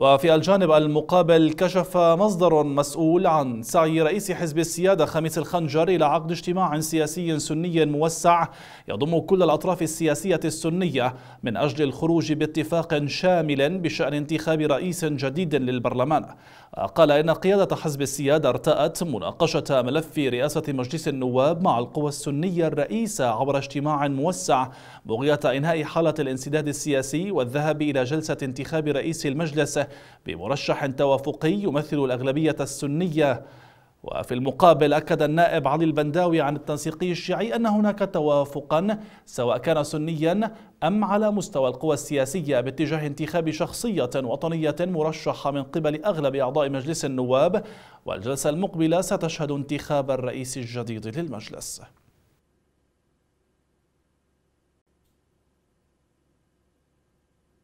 وفي الجانب المقابل كشف مصدر مسؤول عن سعي رئيس حزب السيادة خميس الخنجر إلى عقد اجتماع سياسي سني موسع يضم كل الأطراف السياسية السنية من أجل الخروج باتفاق شامل بشأن انتخاب رئيس جديد للبرلمان قال إن قيادة حزب السيادة ارتأت مناقشة ملف رئاسة مجلس النواب مع القوى السنية الرئيسة عبر اجتماع موسع بغية إنهاء حالة الانسداد السياسي والذهاب إلى جلسة انتخاب رئيس المجلس بمرشح توافقي يمثل الأغلبية السنية وفي المقابل أكد النائب علي البنداوي عن التنسيقي الشيعي أن هناك توافقا سواء كان سنيا أم على مستوى القوى السياسية باتجاه انتخاب شخصية وطنية مرشحة من قبل أغلب أعضاء مجلس النواب والجلسة المقبلة ستشهد انتخاب الرئيس الجديد للمجلس